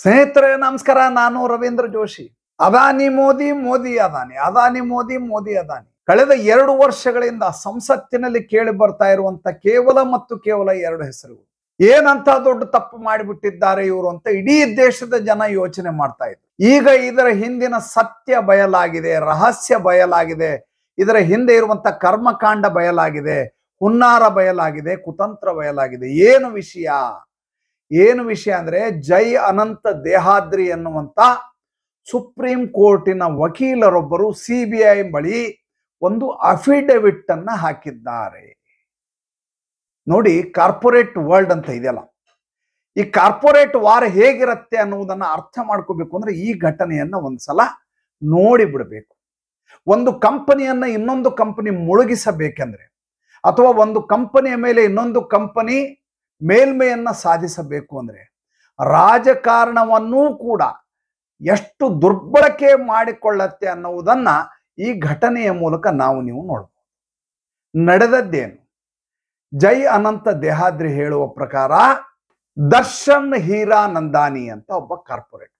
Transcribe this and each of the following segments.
ಸ್ನೇಹಿತರೆ ನಮಸ್ಕಾರ ನಾನು ರವೀಂದ್ರ ಜೋಶಿ ಅದಾನಿ ಮೋದಿ ಮೋದಿ ಅದಾನಿ ಅದಾನಿ ಮೋದಿ ಮೋದಿ ಅದಾನಿ ಕಳೆದ ಎರಡು ವರ್ಷಗಳಿಂದ ಸಂಸತ್ತಿನಲ್ಲಿ ಕೇಳಿ ಬರ್ತಾ ಇರುವಂತ ಕೇವಲ ಮತ್ತು ಕೇವಲ ಎರಡು ಹೆಸರುಗಳು ಏನಂತ ದೊಡ್ಡ ತಪ್ಪು ಮಾಡಿಬಿಟ್ಟಿದ್ದಾರೆ ಇವರು ಅಂತ ಇಡೀ ದೇಶದ ಜನ ಯೋಚನೆ ಮಾಡ್ತಾ ಇದ್ರು ಈಗ ಇದರ ಹಿಂದಿನ ಸತ್ಯ ಬಯಲಾಗಿದೆ ರಹಸ್ಯ ಬಯಲಾಗಿದೆ ಇದರ ಹಿಂದೆ ಇರುವಂತ ಕರ್ಮಕಾಂಡ ಬಯಲಾಗಿದೆ ಹುನ್ನಾರ ಬಯಲಾಗಿದೆ ಕುತಂತ್ರ ಬಯಲಾಗಿದೆ ಏನು ವಿಷಯ ಏನು ವಿಷಯ ಅಂದರೆ ಜೈ ಅನಂತ ದೇಹಾದ್ರಿ ಎನ್ನುವಂಥ ಸುಪ್ರೀಂ ಕೋರ್ಟಿನ ವಕೀಲರೊಬ್ಬರು ಸಿ ಬಿ ಐ ಬಳಿ ಒಂದು ಅಫಿಡವಿಟ್ ಅನ್ನ ಹಾಕಿದ್ದಾರೆ ನೋಡಿ ಕಾರ್ಪೊರೇಟ್ ವರ್ಲ್ಡ್ ಅಂತ ಇದೆಯಲ್ಲ ಈ ಕಾರ್ಪೊರೇಟ್ ವಾರ ಹೇಗಿರುತ್ತೆ ಅನ್ನುವುದನ್ನು ಅರ್ಥ ಮಾಡ್ಕೋಬೇಕು ಅಂದ್ರೆ ಈ ಘಟನೆಯನ್ನ ಒಂದ್ಸಲ ನೋಡಿ ಬಿಡಬೇಕು ಒಂದು ಕಂಪನಿಯನ್ನ ಇನ್ನೊಂದು ಕಂಪನಿ ಮುಳುಗಿಸಬೇಕೆಂದ್ರೆ ಅಥವಾ ಒಂದು ಕಂಪನಿಯ ಮೇಲೆ ಇನ್ನೊಂದು ಕಂಪನಿ ಮೇಲ್ಮೆಯನ್ನು ಸಾಧಿಸಬೇಕು ಅಂದರೆ ರಾಜಕಾರಣವನ್ನೂ ಕೂಡ ಎಷ್ಟು ದುರ್ಬಳಕೆ ಮಾಡಿಕೊಳ್ಳತ್ತೆ ಅನ್ನುವುದನ್ನು ಈ ಘಟನೆಯ ಮೂಲಕ ನಾವು ನೀವು ನೋಡ್ಬೋದು ನಡೆದದ್ದೇನು ಜೈ ಅನಂತ ದೇಹಾದ್ರಿ ಹೇಳುವ ಪ್ರಕಾರ ದರ್ಶನ್ ಹೀರಾನಂದಾನಿ ಅಂತ ಒಬ್ಬ ಕಾರ್ಪೊರೇಟ್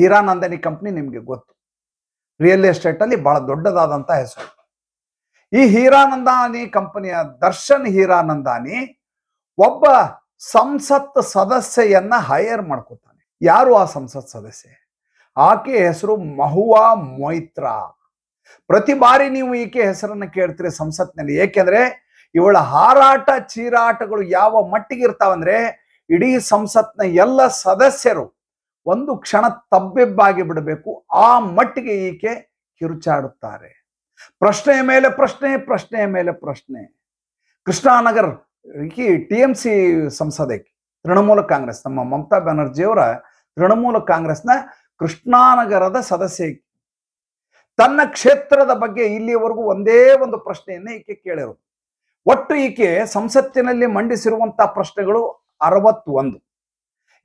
ಹೀರಾನಂದಾನಿ ಕಂಪ್ನಿ ನಿಮಗೆ ಗೊತ್ತು ರಿಯಲ್ ಎಸ್ಟೇಟಲ್ಲಿ ಬಹಳ ದೊಡ್ಡದಾದಂಥ ಹೆಸರು ಈ ಹೀರಾನಂದಾನಿ ಕಂಪನಿಯ ದರ್ಶನ್ ಹೀರಾನಂದಾನಿ ಒಬ್ಬ ಸಂಸತ್ ಸದಸ್ಯೆಯನ್ನ ಹೈಯರ್ ಮಾಡ್ಕೋತಾನೆ ಯಾರು ಆ ಸಂಸತ್ ಸದಸ್ಯೆ ಆಕೆ ಹೆಸರು ಮಹುವಾ ಮೊಯಿತ್ರಾ ಪ್ರತಿ ಬಾರಿ ನೀವು ಈಕೆ ಹೆಸರನ್ನ ಕೇಳ್ತೀರಿ ಸಂಸತ್ನಲ್ಲಿ ಏಕೆಂದ್ರೆ ಇವಳ ಹಾರಾಟ ಚೀರಾಟಗಳು ಯಾವ ಮಟ್ಟಿಗೆ ಇರ್ತಾವಂದ್ರೆ ಇಡೀ ಸಂಸತ್ನ ಎಲ್ಲ ಸದಸ್ಯರು ಒಂದು ಕ್ಷಣ ತಬ್ಬೆಬ್ಬಾಗಿ ಬಿಡಬೇಕು ಆ ಮಟ್ಟಿಗೆ ಈಕೆ ಕಿರುಚಾಡುತ್ತಾರೆ ಪ್ರಶ್ನೆಯ ಮೇಲೆ ಪ್ರಶ್ನೆ ಪ್ರಶ್ನೆಯ ಮೇಲೆ ಪ್ರಶ್ನೆ ಕೃಷ್ಣಾನಗರ್ ಈಕೆ ಟಿ ಎಂ ಸಿ ಸಂಸದೆ ತೃಣಮೂಲ ಕಾಂಗ್ರೆಸ್ ನಮ್ಮ ಮಮತಾ ಅವರ ತೃಣಮೂಲ ಕಾಂಗ್ರೆಸ್ನ ಕೃಷ್ಣಾನಗರದ ಸದಸ್ಯ ತನ್ನ ಕ್ಷೇತ್ರದ ಬಗ್ಗೆ ಇಲ್ಲಿಯವರೆಗೂ ಒಂದೇ ಒಂದು ಪ್ರಶ್ನೆಯನ್ನೇ ಈಕೆ ಕೇಳಿರು ಒಟ್ಟು ಈಕೆ ಸಂಸತ್ತಿನಲ್ಲಿ ಮಂಡಿಸಿರುವಂತಹ ಪ್ರಶ್ನೆಗಳು ಅರವತ್ತೊಂದು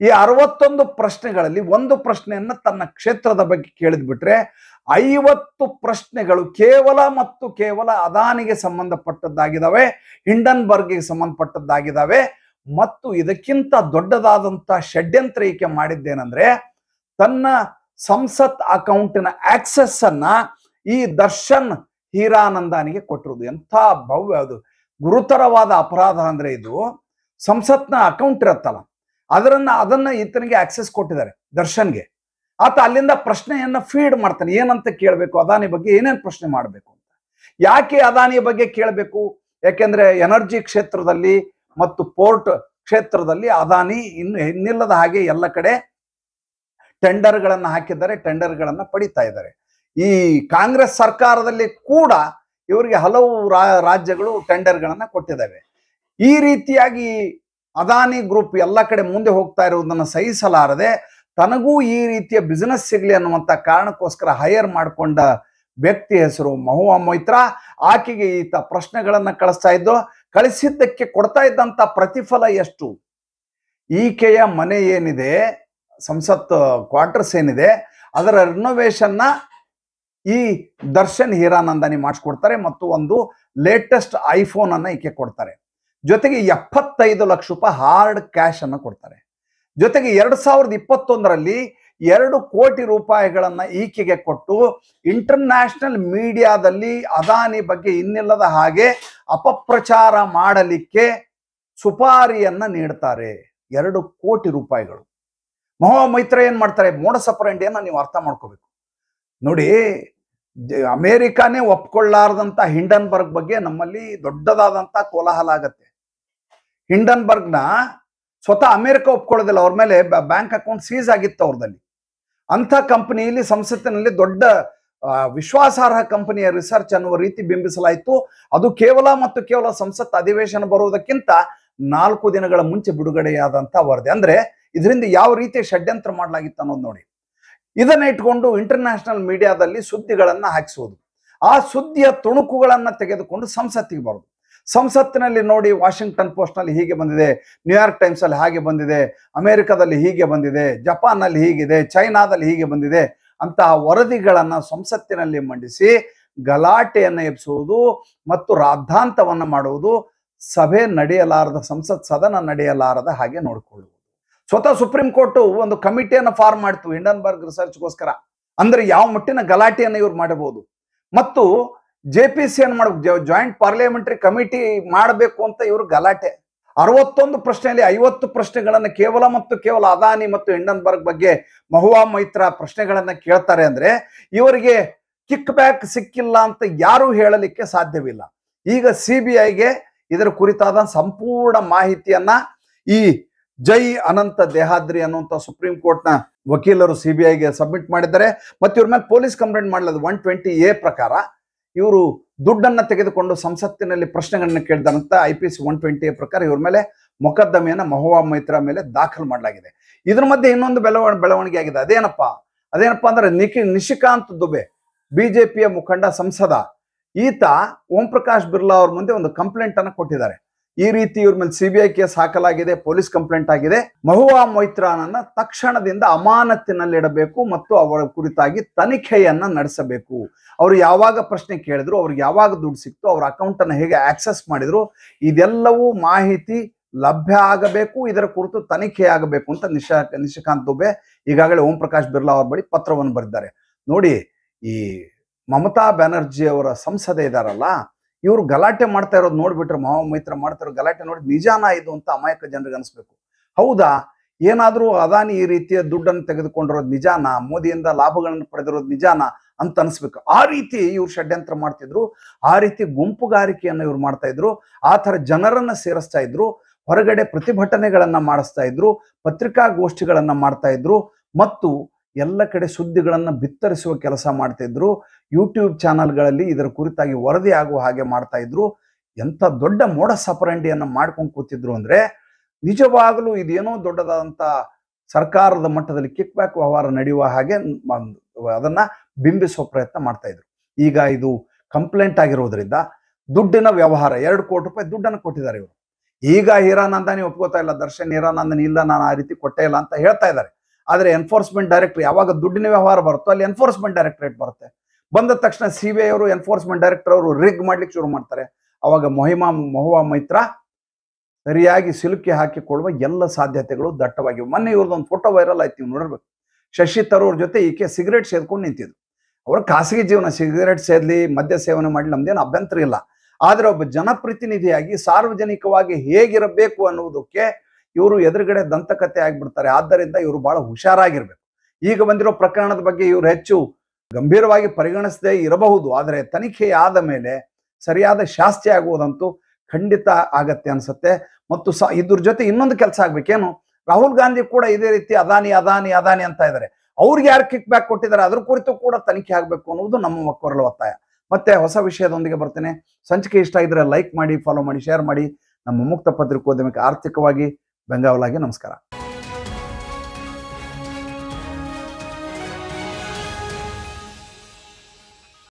ಈ ಅರವತ್ತೊಂದು ಪ್ರಶ್ನೆಗಳಲ್ಲಿ ಒಂದು ಪ್ರಶ್ನೆಯನ್ನ ತನ್ನ ಕ್ಷೇತ್ರದ ಬಗ್ಗೆ ಕೇಳಿದ್ಬಿಟ್ರೆ ಬಿಟ್ರೆ ಐವತ್ತು ಪ್ರಶ್ನೆಗಳು ಕೇವಲ ಮತ್ತು ಕೇವಲ ಅದಾನಿಗೆ ಸಂಬಂಧಪಟ್ಟದ್ದಾಗಿದ್ದಾವೆ ಹಿಂಡನ್ಬರ್ಗ್ಗೆ ಸಂಬಂಧಪಟ್ಟದ್ದಾಗಿದ್ದಾವೆ ಮತ್ತು ಇದಕ್ಕಿಂತ ದೊಡ್ಡದಾದಂಥ ಷಡ್ಯಂತ್ರ ಈಕೆ ಮಾಡಿದ್ದೇನೆಂದ್ರೆ ತನ್ನ ಸಂಸತ್ ಅಕೌಂಟಿನ ಆಕ್ಸೆಸ್ ಅನ್ನ ಈ ದರ್ಶನ್ ಹೀರಾನಂದಾನಿಗೆ ಕೊಟ್ಟಿರುವುದು ಎಂಥ ಭವ್ಯ ಅದು ಗುರುತರವಾದ ಅಪರಾಧ ಅಂದ್ರೆ ಇದು ಸಂಸತ್ನ ಅಕೌಂಟ್ ಇರತ್ತಲ್ಲ ಅದರನ್ನ ಅದನ್ನ ಈತನಿಗೆ ಆಕ್ಸೆಸ್ ಕೊಟ್ಟಿದ್ದಾರೆ ದರ್ಶನ್ಗೆ ಆತ ಅಲ್ಲಿಂದ ಪ್ರಶ್ನೆಯನ್ನ ಫೀಡ್ ಮಾಡ್ತಾನೆ ಏನಂತ ಕೇಳಬೇಕು ಅದಾನಿ ಬಗ್ಗೆ ಏನೇನು ಪ್ರಶ್ನೆ ಮಾಡಬೇಕು ಅಂತ ಯಾಕೆ ಅದಾನಿ ಬಗ್ಗೆ ಕೇಳಬೇಕು ಯಾಕೆಂದ್ರೆ ಎನರ್ಜಿ ಕ್ಷೇತ್ರದಲ್ಲಿ ಮತ್ತು ಪೋರ್ಟ್ ಕ್ಷೇತ್ರದಲ್ಲಿ ಅದಾನಿ ಇನ್ನು ಇನ್ನಿಲ್ಲದ ಹಾಗೆ ಎಲ್ಲ ಕಡೆ ಟೆಂಡರ್ಗಳನ್ನು ಹಾಕಿದ್ದಾರೆ ಟೆಂಡರ್ಗಳನ್ನು ಪಡಿತಾ ಇದ್ದಾರೆ ಈ ಕಾಂಗ್ರೆಸ್ ಸರ್ಕಾರದಲ್ಲಿ ಕೂಡ ಇವರಿಗೆ ಹಲವು ರಾಜ್ಯಗಳು ಟೆಂಡರ್ಗಳನ್ನು ಕೊಟ್ಟಿದ್ದಾವೆ ಈ ರೀತಿಯಾಗಿ ಅದಾನಿ ಗ್ರೂಪ್ ಎಲ್ಲ ಕಡೆ ಮುಂದೆ ಹೋಗ್ತಾ ಇರುವುದನ್ನು ಸಹಿಸಲಾರದೆ ತನಗೂ ಈ ರೀತಿಯ ಬಿಸ್ನೆಸ್ ಸಿಗಲಿ ಅನ್ನುವಂಥ ಕಾರಣಕ್ಕೋಸ್ಕರ ಹೈಯರ್ ಮಾಡಿಕೊಂಡ ವ್ಯಕ್ತಿ ಹೆಸರು ಮಹುವಾ ಮೊಯ್ತ್ರಾ ಆಕೆಗೆ ಈತ ಪ್ರಶ್ನೆಗಳನ್ನು ಕಳಿಸ್ತಾ ಇದ್ದು ಕಳಿಸಿದ್ದಕ್ಕೆ ಕೊಡ್ತಾ ಇದ್ದಂಥ ಪ್ರತಿಫಲ ಎಷ್ಟು ಈಕೆಯ ಮನೆ ಏನಿದೆ ಸಂಸತ್ ಕ್ವಾರ್ಟರ್ಸ್ ಏನಿದೆ ಅದರ ರಿನೋವೇಷನ್ನ ಈ ದರ್ಶನ್ ಹೀರಾನಂದಾನಿ ಮಾಡಿಸ್ಕೊಡ್ತಾರೆ ಮತ್ತು ಒಂದು ಲೇಟೆಸ್ಟ್ ಐಫೋನನ್ನು ಈಕೆ ಕೊಡ್ತಾರೆ ಜೊತೆಗೆ ಎಪ್ಪತ್ತೈದು ಲಕ್ಷ ರೂಪಾಯಿ ಹಾರ್ಡ್ ಕ್ಯಾಶ್ ಅನ್ನು ಕೊಡ್ತಾರೆ ಜೊತೆಗೆ ಎರಡು ಸಾವಿರದ ಇಪ್ಪತ್ತೊಂದರಲ್ಲಿ ಎರಡು ಕೋಟಿ ರೂಪಾಯಿಗಳನ್ನ ಈಕೆಗೆ ಕೊಟ್ಟು ಇಂಟರ್ನ್ಯಾಷನಲ್ ಮೀಡಿಯಾದಲ್ಲಿ ಅದಾನಿ ಬಗ್ಗೆ ಇನ್ನಿಲ್ಲದ ಹಾಗೆ ಅಪಪ್ರಚಾರ ಮಾಡಲಿಕ್ಕೆ ಸುಪಾರಿಯನ್ನ ನೀಡ್ತಾರೆ ಎರಡು ಕೋಟಿ ರೂಪಾಯಿಗಳು ಮೈತ್ರ ಏನ್ ಮಾಡ್ತಾರೆ ಇಂಡಿಯನ್ನ ನೀವು ಅರ್ಥ ಮಾಡ್ಕೋಬೇಕು ನೋಡಿ ಅಮೇರಿಕಾನೇ ಒಪ್ಕೊಳ್ಳಾರದಂತ ಹಿಂಡನ್ಬರ್ಗ್ ಬಗ್ಗೆ ನಮ್ಮಲ್ಲಿ ದೊಡ್ಡದಾದಂತ ಕೋಲಾಹಲ ಆಗತ್ತೆ ಹಿಂಡನ್ಬರ್ಗ್ನ ಸ್ವತಃ ಅಮೆರಿಕ ಒಪ್ಕೊಳ್ಳೋದಿಲ್ಲ ಅವ್ರ ಮೇಲೆ ಬ್ಯಾಂಕ್ ಅಕೌಂಟ್ ಸೀಸ್ ಆಗಿತ್ತು ಅವ್ರದಲ್ಲಿ ಅಂಥ ಕಂಪನಿಯಲ್ಲಿ ಸಂಸತ್ತಿನಲ್ಲಿ ದೊಡ್ಡ ವಿಶ್ವಾಸಾರ್ಹ ಕಂಪನಿಯ ರಿಸರ್ಚ್ ಅನ್ನುವ ರೀತಿ ಬಿಂಬಿಸಲಾಯಿತು ಅದು ಕೇವಲ ಮತ್ತು ಕೇವಲ ಸಂಸತ್ ಅಧಿವೇಶನ ಬರುವುದಕ್ಕಿಂತ ನಾಲ್ಕು ದಿನಗಳ ಮುಂಚೆ ಬಿಡುಗಡೆಯಾದಂಥ ವರದಿ ಅಂದ್ರೆ ಇದರಿಂದ ಯಾವ ರೀತಿ ಷಡ್ಯಂತ್ರ ಮಾಡಲಾಗಿತ್ತು ಅನ್ನೋದು ನೋಡಿ ಇದನ್ನ ಇಟ್ಕೊಂಡು ಇಂಟರ್ನ್ಯಾಷನಲ್ ಮೀಡಿಯಾದಲ್ಲಿ ಸುದ್ದಿಗಳನ್ನು ಹಾಕಿಸುವುದು ಆ ಸುದ್ದಿಯ ತುಣುಕುಗಳನ್ನು ತೆಗೆದುಕೊಂಡು ಸಂಸತ್ತಿಗೆ ಬರೋದು ಸಂಸತ್ತಿನಲ್ಲಿ ನೋಡಿ ವಾಷಿಂಗ್ಟನ್ ಪೋಸ್ಟ್ನಲ್ಲಿ ಹೀಗೆ ಬಂದಿದೆ ನ್ಯೂಯಾರ್ಕ್ ಟೈಮ್ಸಲ್ಲಿ ಹಾಗೆ ಬಂದಿದೆ ಅಮೆರಿಕದಲ್ಲಿ ಹೀಗೆ ಬಂದಿದೆ ಜಪಾನ್ನಲ್ಲಿ ಹೀಗಿದೆ ಚೈನಾದಲ್ಲಿ ಹೀಗೆ ಬಂದಿದೆ ಅಂತಹ ವರದಿಗಳನ್ನು ಸಂಸತ್ತಿನಲ್ಲಿ ಮಂಡಿಸಿ ಗಲಾಟೆಯನ್ನು ಎಬ್ಬಿಸುವುದು ಮತ್ತು ರಾದ್ಧಾಂತವನ್ನು ಮಾಡುವುದು ಸಭೆ ನಡೆಯಲಾರದ ಸಂಸತ್ ಸದನ ನಡೆಯಲಾರದ ಹಾಗೆ ನೋಡಿಕೊಳ್ಳುವುದು ಸ್ವತಃ ಸುಪ್ರೀಂ ಕೋರ್ಟು ಒಂದು ಕಮಿಟಿಯನ್ನು ಫಾರ್ಮ್ ಮಾಡ್ತು ಇಂಡನ್ಬರ್ಗ್ ರಿಸರ್ಚ್ಗೋಸ್ಕರ ಅಂದ್ರೆ ಯಾವ ಮಟ್ಟಿನ ಗಲಾಟೆಯನ್ನು ಇವ್ರು ಮಾಡಬಹುದು ಮತ್ತು ಜೆ ಪಿ ಸಿ ಏನ್ ಮಾಡ್ಬೇಕು ಜಾಯಿಂಟ್ ಪಾರ್ಲಿಮೆಂಟರಿ ಕಮಿಟಿ ಮಾಡಬೇಕು ಅಂತ ಇವರು ಗಲಾಟೆ ಅರವತ್ತೊಂದು ಪ್ರಶ್ನೆಯಲ್ಲಿ ಐವತ್ತು ಪ್ರಶ್ನೆಗಳನ್ನು ಕೇವಲ ಮತ್ತು ಕೇವಲ ಅದಾನಿ ಮತ್ತು ಹಿಂಡನ್ಬರ್ಗ್ ಬಗ್ಗೆ ಮಹುವಾ ಮೈತ್ರ ಪ್ರಶ್ನೆಗಳನ್ನು ಕೇಳ್ತಾರೆ ಅಂದ್ರೆ ಇವರಿಗೆ ಕಿಕ್ ಬ್ಯಾಕ್ ಸಿಕ್ಕಿಲ್ಲ ಅಂತ ಯಾರು ಹೇಳಲಿಕ್ಕೆ ಸಾಧ್ಯವಿಲ್ಲ ಈಗ ಸಿ ಬಿ ಐಗೆ ಇದರ ಕುರಿತಾದ ಸಂಪೂರ್ಣ ಮಾಹಿತಿಯನ್ನ ಈ ಜೈ ಅನಂತ ದೇಹಾದ್ರಿ ಅನ್ನುವಂತ ಸುಪ್ರೀಂ ಕೋರ್ಟ್ನ ವಕೀಲರು ಸಿ ಬಿ ಐಗೆ ಸಬ್ಮಿಟ್ ಮಾಡಿದ್ದಾರೆ ಮತ್ತೆ ಇವ್ರ ಮೇಲೆ ಪೊಲೀಸ್ ಕಂಪ್ಲೇಂಟ್ ಮಾಡಲಾದ ಒನ್ ಟ್ವೆಂಟಿ ಎ ಪ್ರಕಾರ ಇವರು ದುಡ್ಡನ್ನು ತೆಗೆದುಕೊಂಡು ಸಂಸತ್ತಿನಲ್ಲಿ ಪ್ರಶ್ನೆಗಳನ್ನ ಕೇಳಿದಂತ I P S one twenty ಪ್ರಕಾರ ಇವ್ರ ಮೇಲೆ ಮೊಕದ್ದಮೆಯನ್ನು ಮಹುವಾ ಮೈತ್ರಿ ಮೇಲೆ ದಾಖಲು ಮಾಡಲಾಗಿದೆ ಇದ್ರ ಮಧ್ಯೆ ಇನ್ನೊಂದು ಬೆಳವ ಬೆಳವಣಿಗೆ ಆಗಿದೆ ಅದೇನಪ್ಪ ಅದೇನಪ್ಪ ಅಂದ್ರೆ ನಿಖಿ ನಿಶಿಕಾಂತ್ ದುಬೆ ಬಿಜೆಪಿಯ ಮುಖಂಡ ಸಂಸದ ಈತ ಓಂ ಪ್ರಕಾಶ್ ಬಿರ್ಲಾ ಅವ್ರ ಮುಂದೆ ಒಂದು ಕಂಪ್ಲೇಂಟ್ ಅನ್ನು ಕೊಟ್ಟಿದ್ದಾರೆ ಈ ರೀತಿ ಇವ್ರ ಮೇಲೆ ಐ ಕೇಸ್ ಹಾಕಲಾಗಿದೆ ಪೊಲೀಸ್ ಕಂಪ್ಲೇಂಟ್ ಆಗಿದೆ ಮಹುವಾ ಮೊಯ್ತ್ರಾನನ್ನ ತಕ್ಷಣದಿಂದ ಅಮಾನತ್ತಿನಲ್ಲಿಡಬೇಕು ಮತ್ತು ಅವರ ಕುರಿತಾಗಿ ತನಿಖೆಯನ್ನ ನಡೆಸಬೇಕು ಅವರು ಯಾವಾಗ ಪ್ರಶ್ನೆ ಕೇಳಿದ್ರು ಅವ್ರಿಗೆ ಯಾವಾಗ ದುಡ್ಡು ಸಿಕ್ತು ಅವ್ರ ಅಕೌಂಟನ್ನು ಹೇಗೆ ಆಕ್ಸೆಸ್ ಮಾಡಿದ್ರು ಇದೆಲ್ಲವೂ ಮಾಹಿತಿ ಲಭ್ಯ ಆಗಬೇಕು ಇದರ ಕುರಿತು ತನಿಖೆ ಆಗಬೇಕು ಅಂತ ನಿಶಾ ನಿಶಿಕಾಂತ್ ದುಬೆ ಈಗಾಗಲೇ ಓಂ ಪ್ರಕಾಶ್ ಬಿರ್ಲಾ ಅವ್ರ ಬಳಿ ಪತ್ರವನ್ನು ಬರೆದಿದ್ದಾರೆ ನೋಡಿ ಈ ಮಮತಾ ಬ್ಯಾನರ್ಜಿ ಅವರ ಸಂಸದೆ ಇದಾರಲ್ಲ ಇವರು ಗಲಾಟೆ ಮಾಡ್ತಾ ಇರೋದು ನೋಡ್ಬಿಟ್ರೆ ಮಾವ ಮೈತ್ರ ಮಾಡ್ತಾ ಇರೋ ಗಲಾಟೆ ನೋಡಿ ನಿಜಾನ ಇದು ಅಂತ ಅಮಾಯಕ ಜನರಿಗೆ ಅನಿಸ್ಬೇಕು ಹೌದಾ ಏನಾದರೂ ಅದಾನಿ ಈ ರೀತಿಯ ದುಡ್ಡನ್ನು ತೆಗೆದುಕೊಂಡಿರೋದು ನಿಜಾನ ಮೋದಿಯಿಂದ ಲಾಭಗಳನ್ನು ಪಡೆದಿರೋದು ನಿಜಾನ ಅಂತ ಅನಿಸ್ಬೇಕು ಆ ರೀತಿ ಇವ್ರು ಷಡ್ಯಂತ್ರ ಮಾಡ್ತಿದ್ರು ಆ ರೀತಿ ಗುಂಪುಗಾರಿಕೆಯನ್ನು ಇವ್ರು ಮಾಡ್ತಾ ಇದ್ರು ಆ ಥರ ಜನರನ್ನ ಸೇರಿಸ್ತಾ ಇದ್ರು ಹೊರಗಡೆ ಪ್ರತಿಭಟನೆಗಳನ್ನ ಮಾಡಿಸ್ತಾ ಇದ್ರು ಪತ್ರಿಕಾಗೋಷ್ಠಿಗಳನ್ನ ಮಾಡ್ತಾ ಇದ್ರು ಮತ್ತು ಎಲ್ಲ ಕಡೆ ಸುದ್ದಿಗಳನ್ನು ಬಿತ್ತರಿಸುವ ಕೆಲಸ ಮಾಡ್ತಿದ್ರು ಯೂಟ್ಯೂಬ್ ಚಾನಲ್ಗಳಲ್ಲಿ ಇದರ ಕುರಿತಾಗಿ ವರದಿ ಆಗುವ ಹಾಗೆ ಮಾಡ್ತಾ ಇದ್ರು ಎಂಥ ದೊಡ್ಡ ಮೋಡ ಸಪರಂಡಿಯನ್ನು ಮಾಡ್ಕೊಂಡು ಕೂತಿದ್ರು ಅಂದರೆ ನಿಜವಾಗಲೂ ಇದೇನೋ ದೊಡ್ಡದಾದಂಥ ಸರ್ಕಾರದ ಮಟ್ಟದಲ್ಲಿ ಕಿಕ್ ಬ್ಯಾಕ್ ವ್ಯವಹಾರ ನಡೆಯುವ ಹಾಗೆ ಅದನ್ನು ಬಿಂಬಿಸುವ ಪ್ರಯತ್ನ ಮಾಡ್ತಾ ಇದ್ರು ಈಗ ಇದು ಕಂಪ್ಲೇಂಟ್ ಆಗಿರೋದ್ರಿಂದ ದುಡ್ಡಿನ ವ್ಯವಹಾರ ಎರಡು ಕೋಟಿ ರೂಪಾಯಿ ದುಡ್ಡನ್ನು ಕೊಟ್ಟಿದ್ದಾರೆ ಇವರು ಈಗ ಹೀರಾನಂದನೇ ಒಪ್ಕೋತಾ ಇಲ್ಲ ದರ್ಶನ್ ಹೀರಾನಂದನ ಇಲ್ಲ ನಾನು ಆ ರೀತಿ ಕೊಟ್ಟೇ ಇಲ್ಲ ಅಂತ ಹೇಳ್ತಾ ಇದ್ದಾರೆ ಆದರೆ ಎನ್ಫೋರ್ಸ್ಮೆಂಟ್ ಡೈರೆಕ್ಟರ್ ಯಾವಾಗ ದುಡ್ಡಿನ ವ್ಯವಹಾರ ಬರುತ್ತೋ ಅಲ್ಲಿ ಎನ್ಫೋರ್ಸ್ಮೆಂಟ್ ಡೈರೆಕ್ಟ್ರೇಟ್ ಬರುತ್ತೆ ಬಂದ ತಕ್ಷಣ ಸಿ ಬಿ ಐ ಅವರು ಎನ್ಫೋರ್ಸ್ಮೆಂಟ್ ಡೈರೆಕ್ಟರ್ ಅವರು ರಿಗ್ ಮಾಡ್ಲಿಕ್ಕೆ ಶುರು ಮಾಡ್ತಾರೆ ಅವಾಗ ಮೊಹಿಮಾ ಮೊಹುವಾ ಮೈತ್ರ ಸರಿಯಾಗಿ ಸಿಲುಕಿ ಹಾಕಿಕೊಳ್ಳುವ ಎಲ್ಲ ಸಾಧ್ಯತೆಗಳು ದಟ್ಟವಾಗಿವೆ ಮೊನ್ನೆ ಒಂದು ಫೋಟೋ ವೈರಲ್ ಆಯ್ತು ನೀವು ನೋಡ್ಬೇಕು ಶಶಿ ತರೂರ್ ಜೊತೆ ಈಕೆ ಸಿಗರೇಟ್ ಸೇದ್ಕೊಂಡು ನಿಂತಿದ್ರು ಅವರ ಖಾಸಗಿ ಜೀವನ ಸಿಗರೇಟ್ ಸೇದ್ಲಿ ಮದ್ಯ ಸೇವನೆ ಮಾಡಿ ನಮ್ದೇನು ಅಭ್ಯಂತರ ಇಲ್ಲ ಆದರೆ ಒಬ್ಬ ಜನಪ್ರತಿನಿಧಿಯಾಗಿ ಸಾರ್ವಜನಿಕವಾಗಿ ಹೇಗಿರಬೇಕು ಅನ್ನುವುದಕ್ಕೆ ಇವರು ಎದುರುಗಡೆ ದಂತಕತೆ ಆಗಿಬಿಡ್ತಾರೆ ಆದ್ದರಿಂದ ಇವರು ಬಹಳ ಹುಷಾರಾಗಿರ್ಬೇಕು ಈಗ ಬಂದಿರೋ ಪ್ರಕರಣದ ಬಗ್ಗೆ ಇವರು ಹೆಚ್ಚು ಗಂಭೀರವಾಗಿ ಪರಿಗಣಿಸದೇ ಇರಬಹುದು ಆದರೆ ತನಿಖೆ ಆದ ಮೇಲೆ ಸರಿಯಾದ ಶಾಸ್ತಿ ಆಗುವುದಂತೂ ಖಂಡಿತ ಆಗತ್ತೆ ಅನ್ಸುತ್ತೆ ಮತ್ತು ಸ ಇದ್ರ ಜೊತೆ ಇನ್ನೊಂದು ಕೆಲಸ ಆಗ್ಬೇಕೇನು ರಾಹುಲ್ ಗಾಂಧಿ ಕೂಡ ಇದೇ ರೀತಿ ಅದಾನಿ ಅದಾನಿ ಅದಾನಿ ಅಂತ ಇದ್ದಾರೆ ಅವ್ರಿಗೆ ಯಾರು ಕಿಕ್ ಬ್ಯಾಕ್ ಕೊಟ್ಟಿದ್ದಾರೆ ಅದ್ರ ಕುರಿತು ಕೂಡ ತನಿಖೆ ಆಗಬೇಕು ಅನ್ನೋದು ನಮ್ಮ ಮಕ್ಕಳ ಒತ್ತಾಯ ಮತ್ತೆ ಹೊಸ ವಿಷಯದೊಂದಿಗೆ ಬರ್ತೇನೆ ಸಂಚಿಕೆ ಇಷ್ಟ ಇದ್ರೆ ಲೈಕ್ ಮಾಡಿ ಫಾಲೋ ಮಾಡಿ ಶೇರ್ ಮಾಡಿ ನಮ್ಮ ಮುಕ್ತ ಪತ್ರಿಕೋದ್ಯಮಕ್ಕೆ ಆರ್ಥಿಕವಾಗಿ ಬೆಂಗಾವಲಾಗಿ ನಮಸ್ಕಾರ